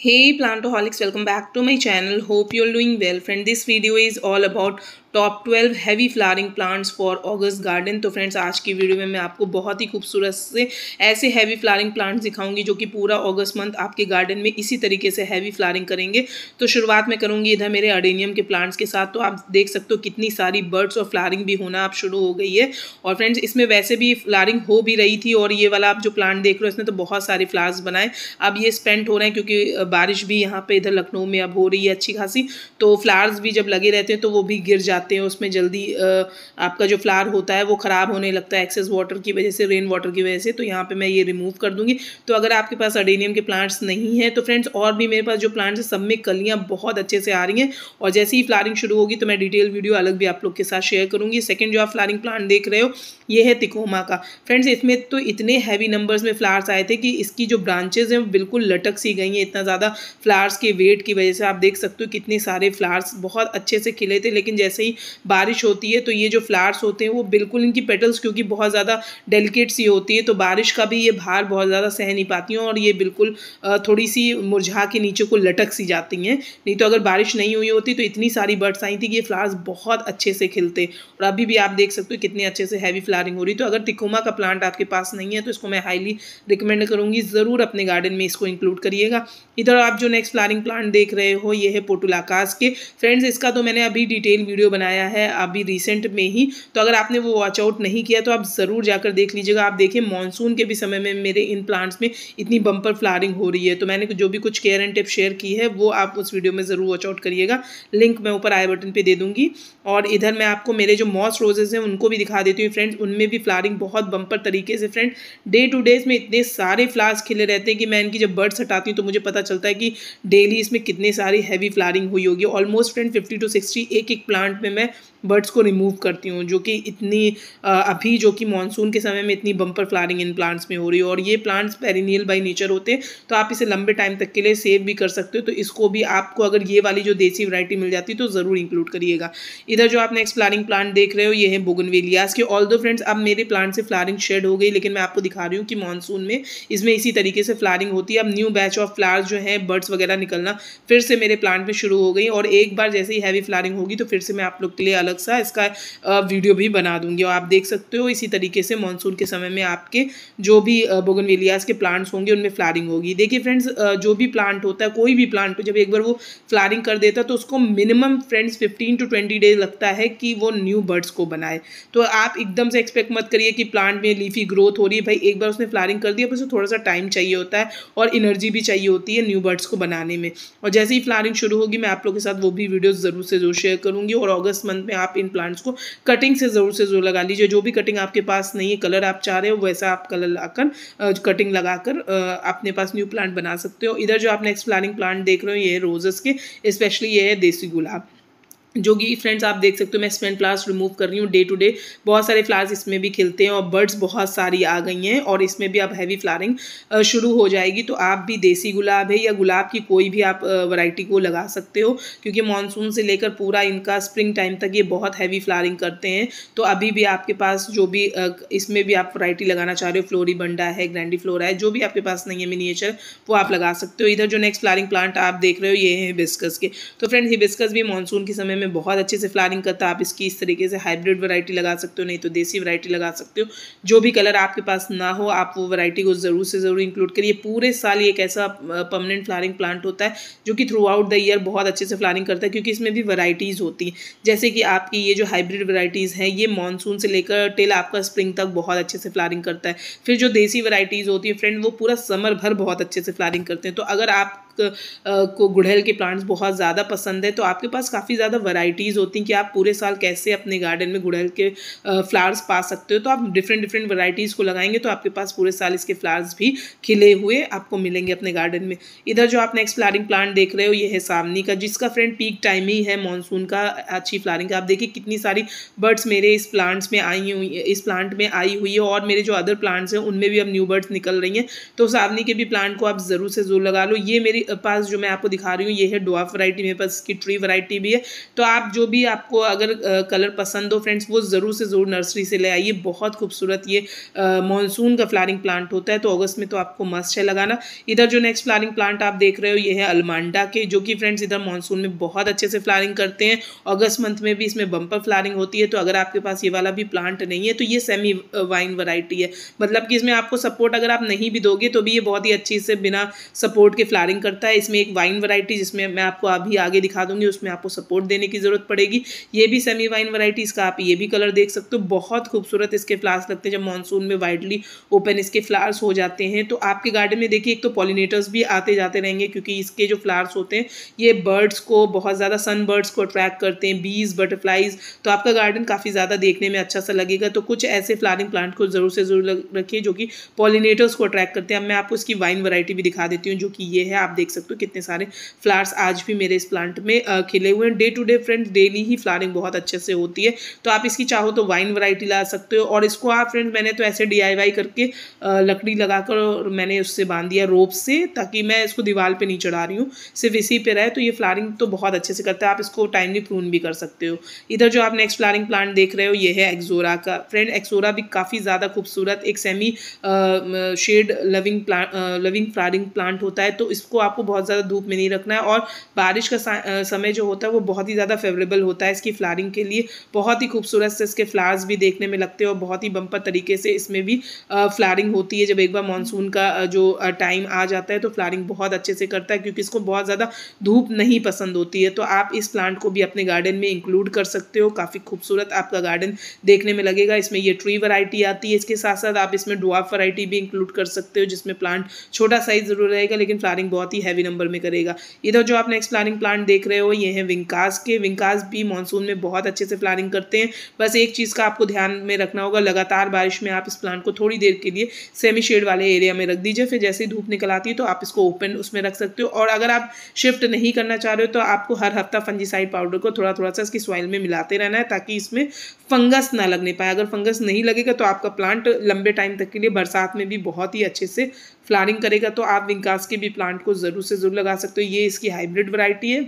hey plantoholics welcome back to my channel hope you're doing well friend this video is all about top twelve heavy flowering plants for August garden तो friends आज की video में मैं आपको बहुत ही खूबसूरत से ऐसे हैवी फ्लावरिंग प्लांट्स दिखाऊंगी जो कि पूरा ऑगस्ट मंथ आपके गार्डन में इसी तरीके से हैवी फ्लावरिंग करेंगे तो शुरुआत में करूंगी इधर मेरे अडेनियम के प्लांट्स के साथ तो आप देख सकते हो कितनी सारी बर्ड्स और फ्लारिंग भी होना आप शुरू हो गई है और फ्रेंड्स इसमें वैसे भी फ्लारिंग हो भी रही थी और ये वाला आप जो प्लांट देख रहे हो इसने तो बहुत सारे फ्लावर्स बनाए अब ये स्पेंट हो रहे हैं क्योंकि बारिश भी यहाँ पर इधर लखनऊ में अब हो रही है अच्छी खासी तो फ्लावर्स भी जब लगे रहते हैं तो वो भी गिर जाते जाते हैं उसमें जल्दी आपका जो फ्लावर होता है वो ख़राब होने लगता है एक्सेस वाटर की वजह से रेन वाटर की वजह से तो यहाँ पे मैं ये रिमूव कर दूँगी तो अगर आपके पास अडेनियम के प्लांट्स नहीं हैं तो फ्रेंड्स और भी मेरे पास जो प्लांट्स हैं सब में कलियाँ बहुत अच्छे से आ रही हैं और जैसे ही फ्लारिंग शुरू होगी तो मैं डिटेल वीडियो अलग भी आप लोग के साथ शेयर करूँगी सेकेंड जो आप फ्लारिंग प्लांट देख रहे हो ये है तिकोमा का फ्रेंड्स इसमें तो इतने हैवी नंबर्स में फ्लावर्स आए थे कि इसकी जो ब्रांचेज हैं बिल्कुल लटक सी गई हैं इतना ज़्यादा फ्लावर्स के वेट की वजह से आप देख सकते हो कितने सारे फ्लावर्स बहुत अच्छे से खिले थे लेकिन जैसे ही ही बारिश होती है तो ये जो फ्लावर्स होते हैं वो बिल्कुल इनकी पेटल्स क्योंकि बहुत ज़्यादा डेलिकेट सी होती है तो बारिश का भी ये भार बहुत ज़्यादा सह नहीं पाती हैं और ये बिल्कुल थोड़ी सी मुरझा के नीचे को लटक सी जाती हैं नहीं तो अगर बारिश नहीं हुई होती तो इतनी सारी बर्ड्स आई थी कि ये फ्लावर्स बहुत अच्छे से खिलते और अभी भी आप देख सकते हो कितने अच्छे से हैवी फ्लारिंग हो रही तो अगर तिकोमा का प्लांट आपके पास नहीं है तो इसको मैं हाईली रिकमेंड करूँगी ज़रूर अपने गार्डन में इसको इंक्लूड करिएगा इधर आप जो नेक्स्ट फ्लारिंग प्लांट देख रहे हो ये है पोटुलाकाश के फ्रेंड्स इसका तो मैंने अभी डिटेल वीडियो बनाया है अभी रिसेंट में ही तो अगर आपने वो वॉच आउट नहीं किया तो आप ज़रूर जाकर देख लीजिएगा आप देखिए मानसून के भी समय में मेरे इन प्लांट्स में इतनी बम्पर फ्लारिंग हो रही है तो मैंने जो भी कुछ केयर एंड टिप शेयर की है वो आप उस वीडियो में ज़रूर वॉच आउट करिएगा लिंक मैं ऊपर आई बटन पर दे दूँगी और इधर मैं आपको मेरे जो मॉस रोजेज़ हैं उनको भी दिखा देती हूँ फ्रेंड्स उनमें भी फ्लारिंग बहुत बम्पर तरीके से फ्रेंड डे टू डेज में इतने सारे फ्लार्स खिले रहते हैं कि मैं इनकी जब बर्ड्स हटाती हूँ तो मुझे पता चलता है कि डेली इसमें कितने सारी हैवी फ्लारिंग हुई होगी almost friend fifty to sixty एक एक प्लांट में में मैं बर्ड्स को रिमूव करती हूँ जो कि इतनी अभी जो कि मानसून के समय में इतनी बम्पर फ्लारिंग इन प्लांट्स में हो रही है और ये प्लांट्स पेरिनियल बाई नेचर होते हैं तो आप इसे लंबे टाइम तक के लिए सेव भी कर सकते हो तो इसको भी आपको अगर ये वाली जो देसी वरायटी मिल जाती है तो ज़रूर इंक्लूड करिएगा इधर जो आप नेक्स्ट फ्लारिंग प्लांट देख रहे हो ये है बोगनवेलियास के ऑल दो फ्रेंड्स अब मेरे प्लांट से फ्लारिंग शेड हो गई लेकिन मैं आपको दिखा रही हूँ कि मानसून में इसमें इसी तरीके से फ्लारिंग होती है अब न्यू बैच ऑफ फ्लार्स जो है बर्ड्स वगैरह निकलना फिर से मेरे प्लांट में शुरू हो गई और एक बार जैसे ही हैवी फ्लारिंग होगी तो फिर से मैं आपको आप लोग के लिए अलग सा इसका वीडियो भी बना दूंगी और आप देख सकते हो इसी तरीके से मानसून के समय में आपके जो भी बोगनवेलियाज के प्लांट्स होंगे उनमें फ्लारिंग होगी देखिए फ्रेंड्स जो भी प्लांट होता है कोई भी प्लांट जब एक बार वो फ्लारिंग कर देता है तो उसको minimum friends fifteen to twenty days लगता है कि वो न्यू बर्ड्स को बनाए तो आप एकदम से एक्सपेक्ट मत करिए कि प्लांट में लीफी ग्रोथ हो रही है भाई एक बार उसने फ्लारिंग कर दिया बस थोड़ा सा टाइम चाहिए होता है और एनर्जी भी चाहिए होती है न्यू बर्ड्स को बनाने में और जैसे ही फ्लारिंग शुरू होगी मैं आप लोगों के साथ वो भी वीडियो ज़रूर से जरूर शेयर करूंगी और अगर अगस्त मंथ में आप इन प्लांट्स को कटिंग से ज़रूर से ज़रूर लगा लीजिए जो भी कटिंग आपके पास नहीं है कलर आप चाह रहे हो वैसा आप कलर लाकर कटिंग लगाकर अपने पास न्यू प्लांट बना सकते हो इधर जो आप नेक्स्ट प्लानिंग प्लांट देख रहे हो ये है रोजेस के स्पेशली ये है देसी गुलाब जो कि फ्रेंड्स आप देख सकते हो मैं स्पेंट फ्लावर्स रिमूव कर रही हूँ डे टू डे बहुत सारे फ्लावर्स इसमें भी खिलते हैं और बर्ड्स बहुत सारी आ गई हैं और इसमें भी अब हैवी फ्लारिंग शुरू हो जाएगी तो आप भी देसी गुलाब है या गुलाब की कोई भी आप वैरायटी को लगा सकते हो क्योंकि मानसून से लेकर पूरा इनका स्प्रिंग टाइम तक ये बहुत हैवी फ्लारिंग करते हैं तो अभी भी आपके पास जो भी इसमें भी आप वरायटी लगाना चाह रहे हो फ्लोरी बंडा है ग्रैंडी फ्लोरा है जो भी आपके पास नहीं है मिनिएचर वो आप लगा सकते हो इधर जो नेक्स्ट फ्लारिंग प्लांट आप देख रहे हो ये है बिस्कस के तो फ्रेंड्स ये बिस्कस भी मानसून के समय में में बहुत अच्छे से फ्लारिंग करता है आप इसकी इस तरीके से हाइब्रिड वैरायटी लगा सकते हो नहीं तो देसी वैरायटी लगा सकते हो जो भी कलर आपके पास ना हो आप वो वैरायटी को ज़रूर से ज़रूर इंक्लूड करिए पूरे साल ये एक ऐसा परमानेंट फ्लारिंग प्लांट होता है जो कि थ्रू आउट द ईयर बहुत अच्छे से फ्लारिंग करता है क्योंकि इसमें भी वराइटीज़ होती हैं जैसे कि आपकी ये जो हाइब्रिड वराइटीज़ हैं ये मानसून से लेकर टेल आपका स्प्रिंग तक बहुत अच्छे से फ्लारिंग करता है फिर जो देसी वरायटीज़ होती है फ्रेंड वो पूरा समर भर बहुत अच्छे से फ्लारिंग करते हैं तो अगर आप को गुड़हल के प्लांट्स बहुत ज़्यादा पसंद है तो आपके पास काफ़ी ज़्यादा वराइटीज़ होती हैं कि आप पूरे साल कैसे अपने गार्डन में गुड़हल के फ्लावर्स पा सकते हो तो आप डिफरेंट डिफरेंट वराइटीज़ को लगाएंगे तो आपके पास पूरे साल इसके फ्लावर्स भी खिले हुए आपको मिलेंगे अपने गार्डन में इधर जो आप नेक्स्ट फ्लारिंग प्लांट देख रहे हो ये है सामनी का जिसका फ्रेंड पीक टाइम ही है मानसून का अच्छी फ्लारिंग का आप देखिए कितनी सारी बर्ड्स मेरे इस प्लांट्स में आई हुई इस प्लांट में आई हुई है और मेरे जो अदर प्लांट्स हैं उनमें भी अब न्यू बर्ड्स निकल रही हैं तो सावनी के भी प्लांट को आप ज़रूर से ज़रूर लगा लो ये मेरी पास जो मैं आपको दिखा रही हूँ ये है डोआफ वरायटी मेरे पास इसकी ट्री वरायटी भी है तो आप जो भी आपको अगर कलर पसंद हो फ्रेंड्स वो ज़रूर से ज़रूर नर्सरी से ले आइए बहुत खूबसूरत ये मानसून का फ्लारिंग प्लांट होता है तो अगस्त में तो आपको मस्त है लगाना इधर जो नेक्स्ट फ्लारिंग प्लांट आप देख रहे हो ये है अलमांडा के जो कि फ्रेंड्स इधर मानसून में बहुत अच्छे से फ्लारिंग करते हैं अगस्त मंथ में भी इसमें बम्पर फ्लारिंग होती है तो अगर आपके पास ये वाला भी प्लांट नहीं है तो ये सेमी वाइन वरायटी है मतलब कि इसमें आपको सपोर्ट अगर आप नहीं भी दोगे तो भी ये बहुत ही अच्छी से बिना सपोर्ट के फ्लारिंग कर बनता है इसमें एक वाइन वैरायटी जिसमें मैं आपको अभी आगे दिखा दूंगी उसमें आपको सपोर्ट देने की ज़रूरत पड़ेगी ये भी सेमी वाइन वैरायटी इसका आप ये भी कलर देख सकते हो बहुत खूबसूरत इसके फ्लावर्स लगते हैं जब मानसून में वाइडली ओपन इसके फ्लावर्स हो जाते हैं तो आपके गार्डन में देखिए एक तो पॉलिनेटर्स भी आते जाते रहेंगे क्योंकि इसके जो फ्लावर्स होते हैं ये बर्ड्स को बहुत ज़्यादा सन बर्ड्स को अट्रैक्ट करते हैं बीज बटरफ्लाइज तो आपका गार्डन काफ़ी ज़्यादा देखने में अच्छा सा लगेगा तो कुछ ऐसे फ्लावरिंग प्लांट को ज़रूर से ज़रूर रखिए जो कि पॉलिनेटर्स को अट्रैक्ट करते हैं अब मैं आपको इसकी वाइन वरायटी भी दिखा देती हूँ जो कि ये है आप देख सकते हो कितने सारे फ्लावर्स आज भी मेरे इस प्लांट में खिले हुए हैं day to day friends daily ही फ्लारिंग बहुत अच्छे से होती है तो आप इसकी चाहो तो वाइन वराइटी ला सकते हो और इसको आप हाँ, फ्रेंड मैंने तो ऐसे डी करके लकड़ी लगाकर मैंने उससे बांध दिया रोप से ताकि मैं इसको दीवार पर नहीं चढ़ा रही हूँ सिर्फ इसी पर रहे तो ये फ्लारिंग तो बहुत अच्छे से करता है आप इसको टाइमली प्रून भी कर सकते हो इधर जो आप नेक्स्ट फ्लारिंग प्लांट देख रहे हो ये है एक्जोरा का फ्रेंड एक्सोरा भी काफ़ी ज़्यादा खूबसूरत एक semi shade loving plant loving flowering plant होता है तो इसको आपको बहुत ज़्यादा धूप में नहीं रखना है और बारिश का समय जो होता है वो बहुत ही ज़्यादा फेवरेबल होता है इसकी फ्लारिंग के लिए बहुत ही खूबसूरत से इसके फ्लावर्स भी देखने में लगते हैं और बहुत ही बम्पर तरीके से इसमें भी फ्लारिंग होती है जब एक बार मानसून का जो टाइम आ जाता है तो फ्लारिंग बहुत अच्छे से करता है क्योंकि इसको बहुत ज़्यादा धूप नहीं पसंद होती है तो आप इस प्लांट को भी अपने गार्डन में इंक्लूड कर सकते हो काफ़ी खूबसूरत आपका गार्डन देखने में लगेगा इसमें ये ट्री वैरायटी आती है इसके साथ साथ आप इसमें डुआफ वैरायटी भी इंक्लूड कर सकते हो जिसमें प्लांट छोटा साइज ज़रूर रहेगा लेकिन फ्लारिंग बहुत ही ही हैवी नंबर में करेगा इधर जो आप नेक्स्ट प्लानिंग प्लान देख रहे हो ये हैं विंकास के विंकास भी मानसून में बहुत अच्छे से प्लानिंग करते हैं बस एक चीज़ का आपको ध्यान में रखना होगा लगातार बारिश में आप इस प्लांट को थोड़ी देर के लिए सेमी शेड वाले एरिया में रख दीजिए फिर जैसे ही धूप निकल आती है तो आप इसको ओपन उसमें रख सकते हो और अगर आप शिफ्ट नहीं करना चाह रहे हो तो आपको हर हफ्ता फंजीसाइड पाउडर को थोड़ा थोड़ा सा इसकी सॉइल में मिलाते रहना है ताकि इसमें फंगस ना लगने पाए अगर फंगस नहीं लगेगा तो आपका प्लांट लंबे टाइम तक के लिए बरसात में भी बहुत ही अच्छे से फ्लारिंग करेगा तो आप विंकास के भी प्लांट को ज़रूर से ज़रूर लगा सकते हो ये इसकी हाइब्रिड वैरायटी है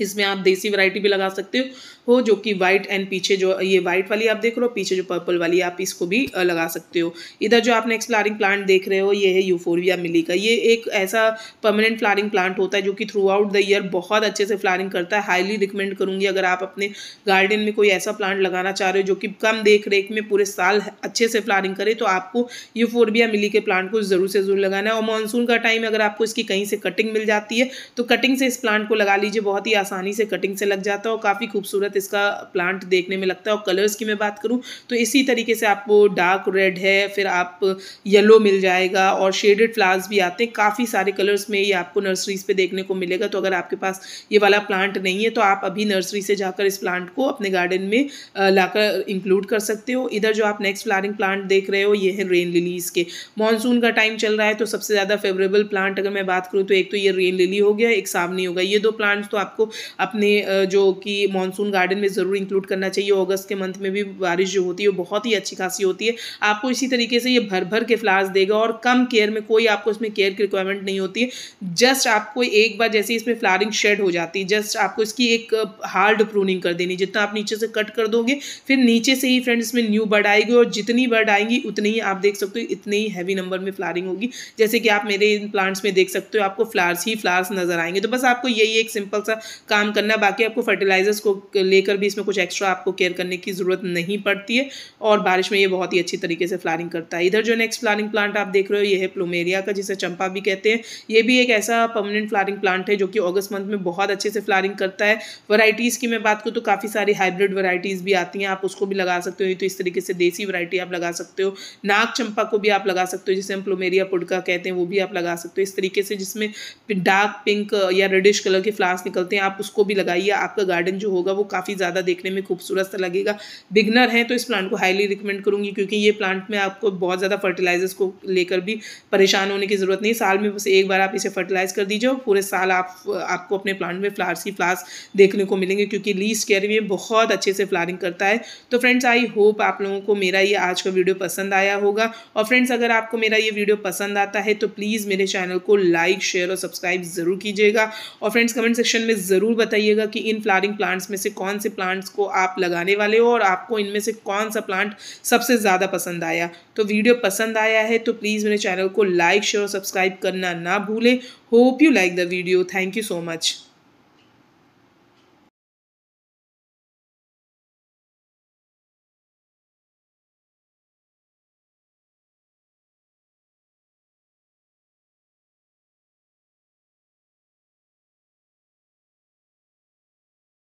इसमें आप देसी वैरायटी भी लगा सकते हो हो जो कि वाइट एंड पीछे जो ये वाइट वाली आप देख रहे हो पीछे जो पर्पल वाली आप इसको भी लगा सकते हो इधर जो आपने एक्सप्लारिंग प्लांट देख रहे हो ये है यूफोरिया मिली का ये एक ऐसा परमानेंट फ्लारिंग प्लांट होता है जो कि थ्रू आउट द ईयर बहुत अच्छे से फ्लारिंग करता है हाईली रिकमेंड करूँगी अगर आप अपने गार्डन में कोई ऐसा प्लांट लगाना चाह रहे हो जो कि कम देख रेख में पूरे साल अच्छे से फ्लारिंग करे तो आपको यूफोरबिया मिली के प्लांट को ज़रूर से ज़रूर लगाना है और मानसून का टाइम अगर आपको इसकी कहीं से कटिंग मिल जाती है तो कटिंग से इस प्लांट को लगा लीजिए बहुत ही आसानी से कटिंग से लग जाता है और काफ़ी खूबसूरत खूबसूरत इसका प्लांट देखने में लगता है और कलर्स की मैं बात करूँ तो इसी तरीके से आपको डार्क रेड है फिर आप येलो मिल जाएगा और शेडेड फ्लावर्स भी आते हैं काफ़ी सारे कलर्स में ये आपको नर्सरीज पे देखने को मिलेगा तो अगर आपके पास ये वाला प्लांट नहीं है तो आप अभी नर्सरी से जाकर इस प्लांट को अपने गार्डन में लाकर इंक्लूड कर सकते हो इधर जो आप नेक्स्ट फ्लारिंग प्लांट देख रहे हो ये है रेन लिलीज़ के मानसून का टाइम चल रहा है तो सबसे ज़्यादा फेवरेबल प्लांट अगर मैं बात करूँ तो एक तो ये रेन लिली हो गया एक सावनी होगा ये दो प्लांट्स तो आपको अपने जो कि मानसून गार्डन गार्डन में ज़रूर इंक्लूड करना चाहिए अगस्त के मंथ में भी बारिश जो होती है वो बहुत ही अच्छी खासी होती है आपको इसी तरीके से ये भर भर के फ्लावर्स देगा और कम केयर में कोई आपको इसमें केयर की रिक्वायरमेंट नहीं होती है जस्ट आपको एक बार जैसे इसमें फ्लारिंग शेड हो जाती है जस्ट आपको इसकी एक हार्ड प्रूनिंग कर देनी जितना आप नीचे से कट कर दोगे फिर नीचे से ही फ्रेंड्स इसमें न्यू बर्ड आएगी और जितनी बर्ड आएंगी उतनी ही आप देख सकते हो इतने ही हैवी नंबर में फ्लारिंग होगी जैसे कि आप मेरे इन प्लांट्स में देख सकते हो आपको फ्लावर्स ही फ्लावर्स नजर आएंगे तो बस आपको यही एक सिंपल सा काम करना बाकी आपको फर्टिलाइजर्स को लेकर भी इसमें कुछ एक्स्ट्रा आपको केयर करने की ज़रूरत नहीं पड़ती है और बारिश में ये बहुत ही अच्छी तरीके से फ्लारिंग करता है इधर जो नेक्स्ट फ्लारिंग प्लांट आप देख रहे हो ये है प्लूमेरिया का जिसे चंपा भी कहते हैं ये भी एक ऐसा परमानेंट फ्लारिंग प्लांट है जो कि अगस्त मंथ में बहुत अच्छे से फ्लारिंग करता है वराइटीज़ की मैं बात करूँ तो काफ़ी सारी हाइब्रिड वराइटीज़ भी आती हैं आप उसको भी लगा सकते हो तो इस तरीके से देसी वरायटी आप लगा सकते हो नाग चंपा को भी आप लगा सकते हो जिसे हम प्लोमेरिया पुडका कहते हैं वो भी आप लगा सकते हो इस तरीके से जिसमें डार्क पिंक या रेडिश कलर के फ्लावर्स निकलते हैं आप उसको भी लगाइए आपका गार्डन जो होगा वो काफ़ी काफ़ी ज़्यादा देखने में खूबसूरत सा लगेगा बिगनर हैं तो इस प्लांट को हाईली रिकमेंड करूँगी क्योंकि ये प्लांट में आपको बहुत ज़्यादा फर्टिलाइजर्स को लेकर भी परेशान होने की ज़रूरत नहीं साल में बस एक बार आप इसे फर्टिलाइज़ कर दीजिए और पूरे साल आप आपको अपने प्लांट में फ्लावर्स ही फ्लावर्स देखने को मिलेंगे क्योंकि लीज केयर में बहुत अच्छे से फ्लारिंग करता है तो फ्रेंड्स आई होप आप लोगों को मेरा ये आज का वीडियो पसंद आया होगा और फ्रेंड्स अगर आपको मेरा ये वीडियो पसंद आता है तो प्लीज़ मेरे चैनल को लाइक शेयर और सब्सक्राइब ज़रूर कीजिएगा और फ्रेंड्स कमेंट सेक्शन में ज़रूर बताइएगा कि इन फ्लारिंग प्लांट्स में से कौन कौन से प्लांट्स को आप लगाने वाले हो और आपको इनमें से कौन सा प्लांट सबसे ज़्यादा पसंद आया तो वीडियो पसंद आया है तो प्लीज़ मेरे चैनल को लाइक शेयर और सब्सक्राइब करना ना भूलें hope you like the video thank you so much